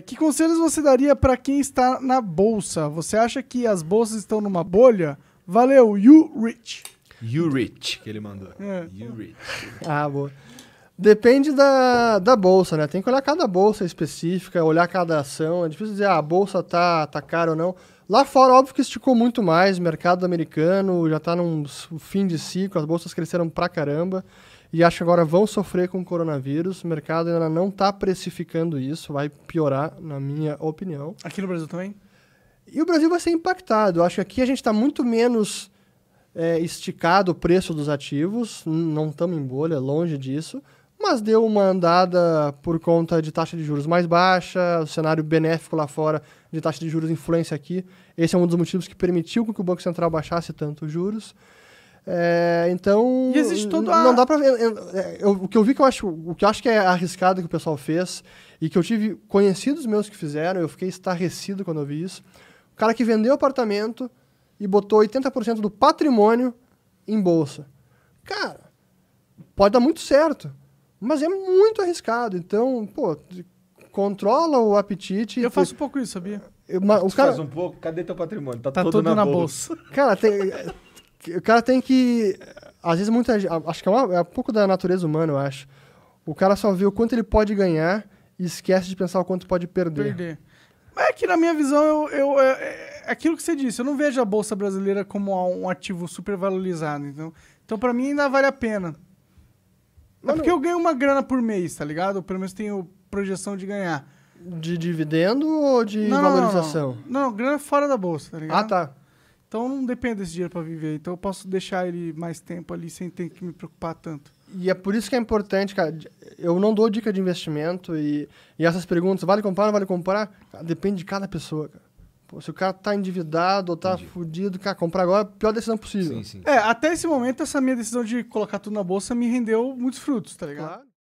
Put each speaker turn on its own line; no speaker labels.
que conselhos você daria para quem está na bolsa? Você acha que as bolsas estão numa bolha? Valeu, you rich.
You rich, que ele mandou. É. You rich. Ah, boa. Depende da, da bolsa, né? Tem que olhar cada bolsa específica, olhar cada ação. É difícil dizer, ah, a bolsa tá, tá cara ou não. Lá fora, óbvio que esticou muito mais, o mercado americano já está num fim de ciclo, as bolsas cresceram pra caramba e acho que agora vão sofrer com o coronavírus. O mercado ainda não está precificando isso, vai piorar, na minha opinião. Aqui no Brasil também? E o Brasil vai ser impactado. acho que aqui a gente está muito menos é, esticado o preço dos ativos, não estamos em bolha, longe disso, mas deu uma andada por conta de taxa de juros mais baixa, o cenário benéfico lá fora de taxa de juros influência aqui. Esse é um dos motivos que permitiu que o Banco Central baixasse tanto os juros. É, então. E existe toda a... Não dá pra ver. É, o que eu vi que eu acho. O que eu acho que é arriscado que o pessoal fez, e que eu tive conhecidos meus que fizeram, eu fiquei estarrecido quando eu vi isso. O cara que vendeu apartamento e botou 80% do patrimônio em bolsa. Cara, pode dar muito certo. Mas é muito arriscado. Então, pô, controla o apetite. Eu faço um pouco isso, sabia? o cara... faz um
pouco, cadê teu patrimônio? Tá, tá todo, na, na bolsa.
bolsa. Cara, tem, o cara tem que. Às vezes, muita Acho que é, uma, é um pouco da natureza humana, eu acho. O cara só vê o quanto ele pode ganhar e esquece de pensar o
quanto pode perder. Perder. Mas é que, na minha visão, eu, eu, é, é aquilo que você disse, eu não vejo a bolsa brasileira como um ativo super valorizado. Então, então para mim, ainda vale a pena. É Mano, é porque eu ganho uma grana por mês, tá ligado? Pelo menos tenho projeção de ganhar. De dividendo ou de não, valorização? Não, não, não, grana fora da bolsa, tá ligado? Ah, tá. Então não depende desse dinheiro para viver. Então eu posso deixar ele mais tempo ali sem ter que me preocupar tanto. E é por isso que é importante, cara. Eu não dou dica de investimento e, e essas perguntas,
vale comprar, não vale comprar? Depende de cada pessoa, cara. Pô, se o cara tá endividado ou tá Entendi.
fudido, cara,
comprar agora é a pior decisão possível. Sim, sim.
É, até esse momento, essa minha decisão de colocar tudo na bolsa me rendeu muitos frutos, tá ligado? Claro.